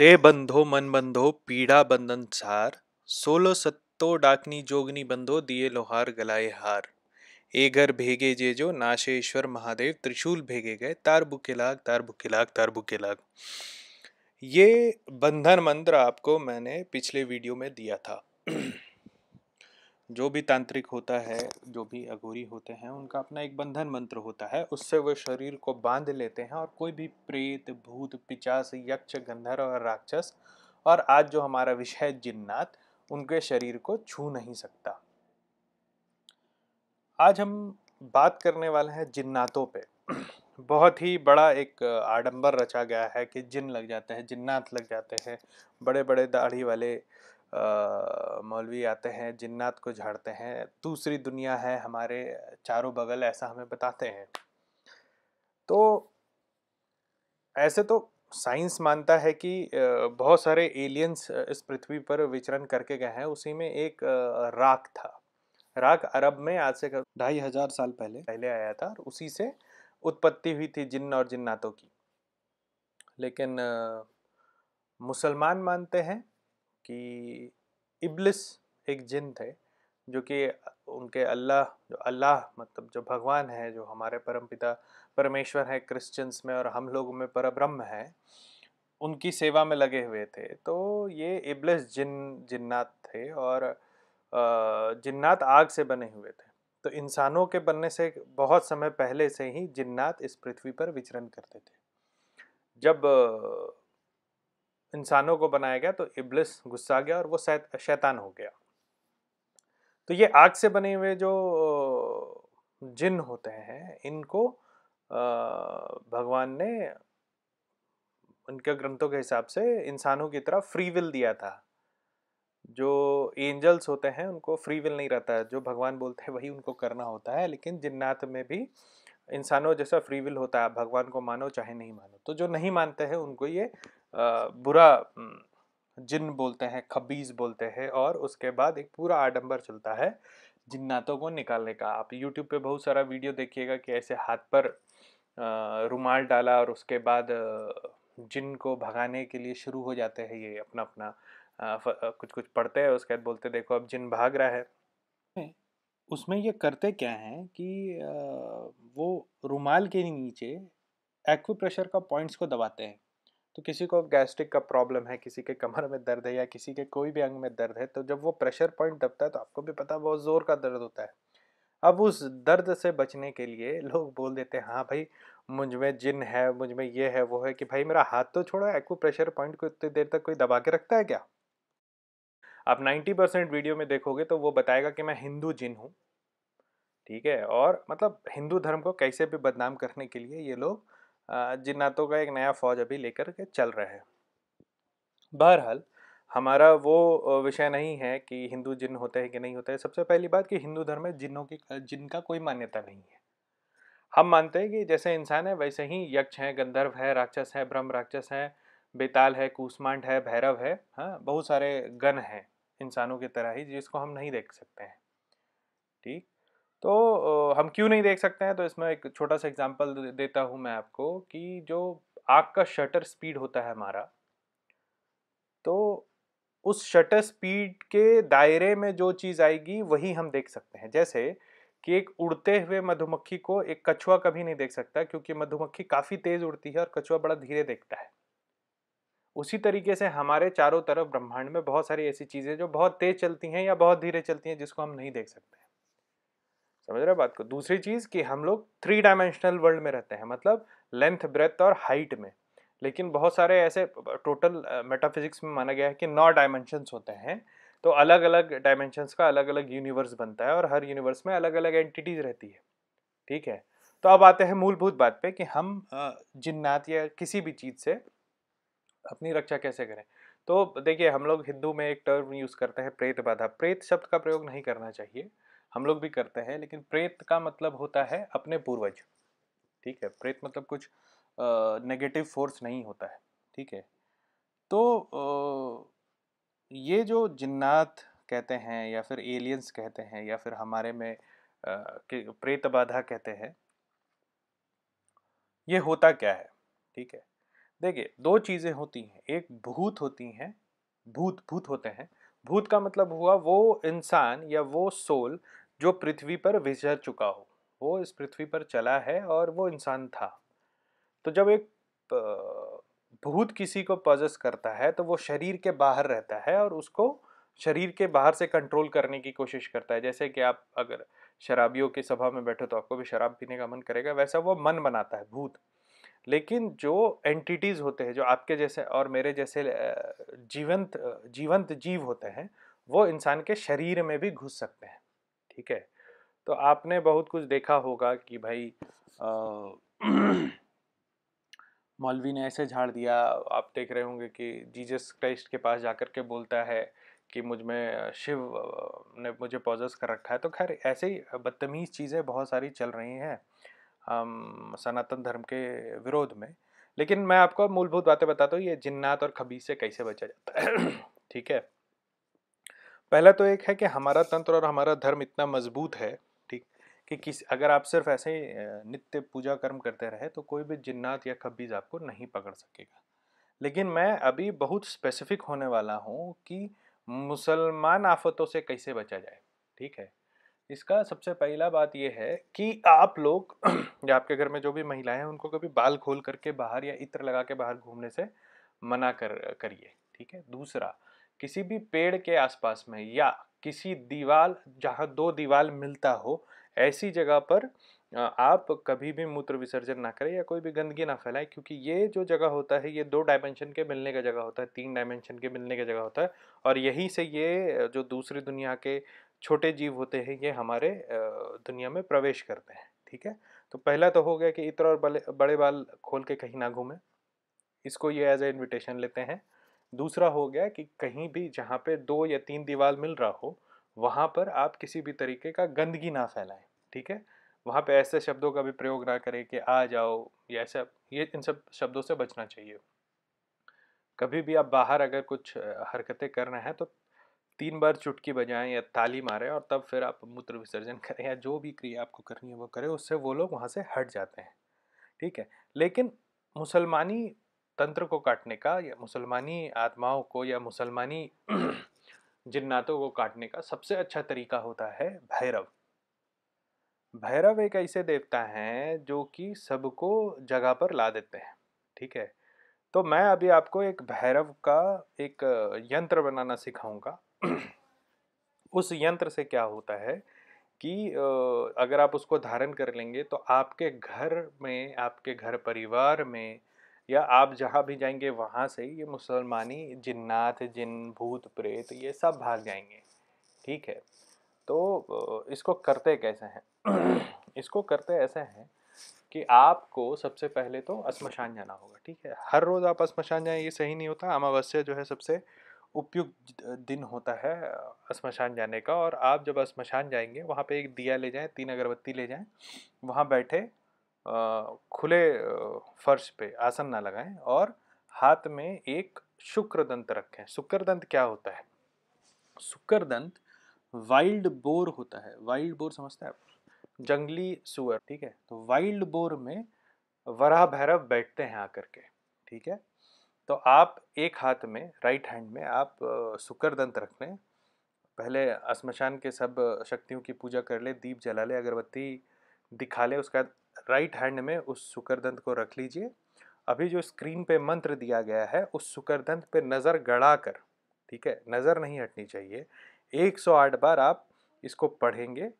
ते बंधो मन बंधो पीड़ा बंधन सार सोलो सत्तो डाकनी जोगनी बंधो दिए लोहार गलाए हार ए घर भेगे जे जो नाशेश्वर महादेव त्रिशूल भेगे गए तार बुकेलाग लाग तार बुके लाग तार बुकेलाग लाग ये बंधन मंत्र आपको मैंने पिछले वीडियो में दिया था जो भी तांत्रिक होता है जो भी अघोरी होते हैं उनका अपना एक बंधन मंत्र होता है उससे वे शरीर को बांध लेते हैं और कोई भी प्रेत भूत पिचास यक्ष गंधर्व और राक्षस और आज जो हमारा विषय जिन्नात उनके शरीर को छू नहीं सकता आज हम बात करने वाले हैं जिन्नातों पे बहुत ही बड़ा एक आडंबर रचा गया है कि जिन लग जाते हैं जिन्नात लग जाते हैं बड़े बड़े दाढ़ी वाले मौलवी आते हैं जिन्नात को झाड़ते हैं दूसरी दुनिया है हमारे चारों बगल ऐसा हमें बताते हैं तो ऐसे तो साइंस मानता है कि बहुत सारे एलियंस इस पृथ्वी पर विचरण करके गए हैं उसी में एक राख था राख अरब में आज से ढाई हजार साल पहले पहले आया था और उसी से उत्पत्ति हुई थी जिन्न और जिन्नातों की लेकिन मुसलमान मानते हैं कि इबलिस एक जिन थे जो कि उनके अल्लाह जो अल्लाह मतलब जो भगवान है जो हमारे परम पिता परमेश्वर है क्रिश्चियंस में और हम लोगों में परब्रह्म है उनकी सेवा में लगे हुए थे तो ये इबलिस जिन जिन्नात थे और जिन्नात आग से बने हुए थे तो इंसानों के बनने से बहुत समय पहले से ही जिन्नात इस पृथ्वी पर विचरण करते थे जब इंसानों को बनाया गया तो इब्लिस गुस्सा गया और वो शैतान हो गया तो ये आग से बने हुए जो जिन होते हैं इनको भगवान ने उनके ग्रंथों के हिसाब से इंसानों की तरह फ्री विल दिया था जो एंजल्स होते हैं उनको फ्री विल नहीं रहता है जो भगवान बोलते हैं वही उनको करना होता है लेकिन जिन्नात में भी इंसानों जैसा फ्री विल होता है भगवान को मानो चाहे नहीं मानो तो जो नहीं मानते हैं उनको ये बुरा जिन बोलते हैं खबीज बोलते हैं और उसके बाद एक पूरा आडम्बर चलता है जिन्नातों को निकालने का आप यूट्यूब पे बहुत सारा वीडियो देखिएगा कि ऐसे हाथ पर रुमाल डाला और उसके बाद जिन को भगाने के लिए शुरू हो जाते हैं ये अपना अपना कुछ कुछ पढ़ते हैं उसके बाद बोलते देखो अब जिन भाग रहा है उसमें ये करते क्या हैं कि वो रुमाल के नीचे एक्वी प्रेशर का पॉइंट्स को दबाते हैं तो किसी को गैस्ट्रिक का प्रॉब्लम है किसी के कमर में दर्द है या किसी के कोई भी अंग में दर्द है तो जब वो प्रेशर पॉइंट दबता है तो आपको भी पता बहुत ज़ोर का दर्द होता है अब उस दर्द से बचने के लिए लोग बोल देते हैं हाँ भाई मुझ में जिन है मुझ में ये है वो है कि भाई मेरा हाथ तो छोड़ो एक्व प्रेशर पॉइंट को इतनी देर तक कोई दबा के रखता है क्या आप नाइन्टी परसेंट वीडियो में देखोगे तो वो बताएगा कि मैं हिंदू जिन हूँ ठीक है और मतलब हिंदू धर्म को कैसे भी बदनाम करने के लिए ये लोग जिन्नातों का एक नया फौज अभी लेकर के चल रहा है बहरहाल हमारा वो विषय नहीं है कि हिंदू जिन होते हैं कि नहीं होते हैं सबसे पहली बात कि हिंदू धर्म में जिन्हों की जिनका कोई मान्यता नहीं है हम मानते हैं कि जैसे इंसान है वैसे ही यक्ष हैं गंधर्व है राक्षस है ब्रह्म राक्षस है बेताल है कूसमांड है भैरव है हाँ बहुत सारे गण हैं इंसानों की तरह ही जिसको हम नहीं देख सकते हैं ठीक तो हम क्यों नहीं देख सकते हैं तो इसमें एक छोटा सा एग्जांपल देता हूँ मैं आपको कि जो आग का शटर स्पीड होता है हमारा तो उस शटर स्पीड के दायरे में जो चीज़ आएगी वही हम देख सकते हैं जैसे कि एक उड़ते हुए मधुमक्खी को एक कछुआ कभी नहीं देख सकता क्योंकि मधुमक्खी काफ़ी तेज़ उड़ती है और कछुआ बड़ा धीरे देखता है उसी तरीके से हमारे चारों तरफ ब्रह्मांड में बहुत सारी ऐसी चीज़ें जो बहुत तेज़ चलती हैं या बहुत धीरे चलती हैं जिसको हम नहीं देख सकते हैं समझ रहे बात को दूसरी चीज़ कि हम लोग थ्री डायमेंशनल वर्ल्ड में रहते हैं मतलब लेंथ ब्रेथ और हाइट में लेकिन बहुत सारे ऐसे टोटल मेटाफिजिक्स में माना गया है कि नौ डायमेंशंस होते हैं तो अलग अलग डायमेंशंस का अलग अलग यूनिवर्स बनता है और हर यूनिवर्स में अलग अलग एंटिटीज रहती है ठीक है तो अब आते हैं मूलभूत बात पे कि हम जिन्नात या किसी भी चीज़ से अपनी रक्षा कैसे करें तो देखिए हम लोग हिंदू में एक टर्म यूज़ करते हैं प्रेत बाधा प्रेत शब्द का प्रयोग नहीं करना चाहिए हम लोग भी करते हैं लेकिन प्रेत का मतलब होता है अपने पूर्वज ठीक है प्रेत मतलब कुछ नेगेटिव फोर्स नहीं होता है ठीक है तो आ, ये जो जिन्नात कहते हैं या फिर एलियंस कहते हैं या फिर हमारे में आ, प्रेत बाधा कहते हैं ये होता क्या है ठीक है देखिए दो चीज़ें होती हैं एक भूत होती हैं भूत भूत होते हैं भूत का मतलब हुआ वो इंसान या वो सोल जो पृथ्वी पर विचर चुका हो वो इस पृथ्वी पर चला है और वो इंसान था तो जब एक भूत किसी को पजस करता है तो वो शरीर के बाहर रहता है और उसको शरीर के बाहर से कंट्रोल करने की कोशिश करता है जैसे कि आप अगर शराबियों की सभा में बैठो तो आपको भी शराब पीने का मन करेगा वैसा वो मन बनाता है भूत लेकिन जो एंटिटीज़ होते हैं जो आपके जैसे और मेरे जैसे जीवंत जीवंत जीव होते हैं वो इंसान के शरीर में भी घुस सकते हैं ठीक है तो आपने बहुत कुछ देखा होगा कि भाई मौलवी ने ऐसे झाड़ दिया आप देख रहे होंगे कि जीजस क्राइस्ट के पास जाकर के बोलता है कि मुझ में शिव ने मुझे पॉजस कर रखा है तो खैर ऐसे ही बदतमीज़ चीज़ें बहुत सारी चल रही हैं सनातन धर्म के विरोध में लेकिन मैं आपको मूलभूत बातें बताता हूँ ये जिन्नात और खबीज से कैसे बचा जाता है ठीक है पहला तो एक है कि हमारा तंत्र और हमारा धर्म इतना मजबूत है ठीक कि किस अगर आप सिर्फ ऐसे नित्य पूजा कर्म करते रहे तो कोई भी जिन्नात या खब्बीज आपको नहीं पकड़ सकेगा लेकिन मैं अभी बहुत स्पेसिफिक होने वाला हूँ कि मुसलमान आफतों से कैसे बचा जाए ठीक है इसका सबसे पहला बात यह है कि आप लोग या आपके घर में जो भी महिलाएं हैं उनको कभी बाल खोल करके बाहर या इत्र लगा के बाहर घूमने से मना कर करिए ठीक है दूसरा किसी भी पेड़ के आसपास में या किसी दीवाल जहाँ दो दीवाल मिलता हो ऐसी जगह पर आप कभी भी मूत्र विसर्जन ना करें या कोई भी गंदगी ना फैलाएं क्योंकि ये जो जगह होता है ये दो डायमेंशन के मिलने का जगह होता है तीन डायमेंशन के मिलने का जगह होता है और यही से ये जो दूसरी दुनिया के छोटे जीव होते हैं ये हमारे दुनिया में प्रवेश करते हैं ठीक है तो पहला तो हो गया कि इतर और बड़े बाल खोल के कहीं ना घूमें इसको ये एज ए इन्विटेशन लेते हैं दूसरा हो गया कि कहीं भी जहाँ पे दो या तीन दीवार मिल रहा हो वहाँ पर आप किसी भी तरीके का गंदगी ना फैलाएं ठीक है वहाँ पे ऐसे शब्दों का भी प्रयोग ना करें कि आ जाओ या ऐसा ये इन सब शब्दों से बचना चाहिए कभी भी आप बाहर अगर कुछ हरकतें कर रहे हैं तो तीन बार चुटकी बजाएं या ताली मारें और तब फिर आप मूत्र विसर्जन करें या जो भी क्रिया आपको करनी है वो करें उससे वो लोग वहाँ से हट जाते हैं ठीक है लेकिन मुसलमानी तंत्र को काटने का या मुसलमानी आत्माओं को या मुसलमानी जिन्नातों को काटने का सबसे अच्छा तरीका होता है भैरव भैरव एक ऐसे देवता हैं जो कि सबको जगह पर ला देते हैं ठीक है तो मैं अभी आपको एक भैरव का एक यंत्र बनाना सिखाऊंगा उस यंत्र से क्या होता है कि अगर आप उसको धारण कर लेंगे तो आपके घर में आपके घर परिवार में या आप जहाँ भी जाएंगे वहाँ से ये मुसलमानी जिन्नात जिन भूत प्रेत ये सब भाग जाएंगे ठीक है तो इसको करते कैसे हैं इसको करते ऐसे हैं कि आपको सबसे पहले तो श्मशान जाना होगा ठीक है हर रोज़ आप श्मशान जाएं ये सही नहीं होता अमावस्या जो है सबसे उपयुक्त दिन होता है श्मशान जाने का और आप जब श्मशान जाएंगे वहाँ पे एक दिया ले जाएं तीन अगरबत्ती ले जाएं वहाँ बैठे खुले फर्श पे आसन ना लगाएं और हाथ में एक शुक्र दंत रखें दंत क्या होता है दंत वाइल्ड बोर होता है वाइल्ड बोर समझते हैं आप जंगली सुअर ठीक है तो वाइल्ड बोर में वराह भैरव बैठते हैं आकर के ठीक है तो आप एक हाथ में राइट हैंड में आप दंत रख लें पहले स्मशान के सब शक्तियों की पूजा कर ले दीप जला ले अगरबत्ती दिखा ले उसके बाद राइट हैंड में उस सुकरदंत को रख लीजिए अभी जो स्क्रीन पे मंत्र दिया गया है उस सुकरदंत पे नज़र गड़ा कर ठीक है नज़र नहीं हटनी चाहिए 108 बार आप इसको पढ़ेंगे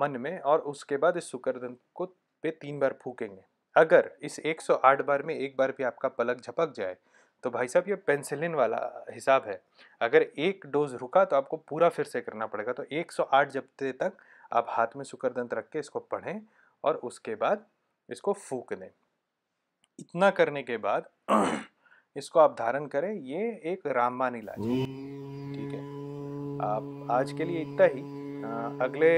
मन में और उसके बाद इस सुकरदंत को पे तीन बार फूकेंगे अगर इस 108 बार में एक बार भी आपका पलक झपक जाए तो भाई साहब ये पेंसिलिन वाला हिसाब है अगर एक डोज रुका तो आपको पूरा फिर से करना पड़ेगा तो 108 जब तक आप हाथ में सुकरदंत रख के इसको पढ़ें और उसके बाद इसको फूक दें इतना करने के बाद इसको आप धारण करें ये एक रामबान इलाज है ठीक है आप आज के लिए इतना ही आ, अगले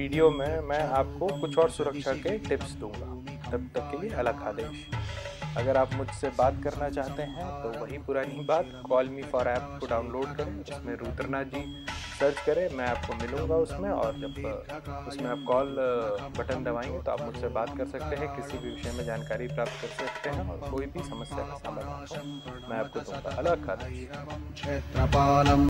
वीडियो में मैं आपको कुछ और सुरक्षा के टिप्स दूंगा तब तक के लिए अलग आदेश अगर आप मुझसे बात करना चाहते हैं तो वही पुरानी बात कॉल मी फॉर ऐप को डाउनलोड करें जिसमें रुद्रनाथ जी सर्च करें मैं आपको मिलूंगा उसमें और जब उसमें आप कॉल बटन दबाएंगे तो आप मुझसे बात कर सकते हैं किसी भी विषय में जानकारी प्राप्त कर सकते हैं और कोई भी समस्या का समाधान मैं आपको दूंगा अलग खाता